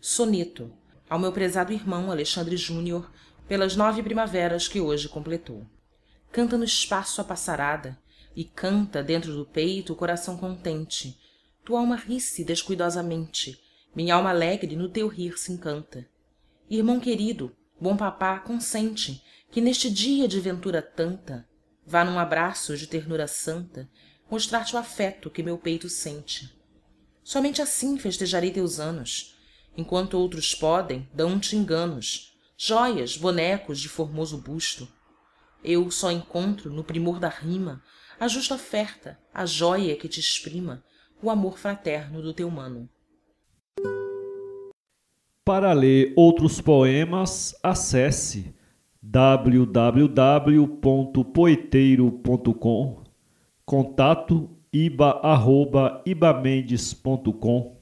soneto ao meu prezado irmão alexandre Júnior pelas nove primaveras que hoje completou canta no espaço a passarada e canta dentro do peito o coração contente tua alma ri-se descuidosamente minha alma alegre no teu rir se encanta irmão querido bom papá consente que n'este dia de ventura tanta vá n'um abraço de ternura santa mostrar-te o afeto que meu peito sente somente assim festejarei teus anos enquanto outros podem dão te enganos joias bonecos de formoso busto eu só encontro no primor da rima a justa oferta a jóia que te exprima o amor fraterno do teu mano para ler outros poemas acesse www.poeteiro.com contato iba@ibamendes.com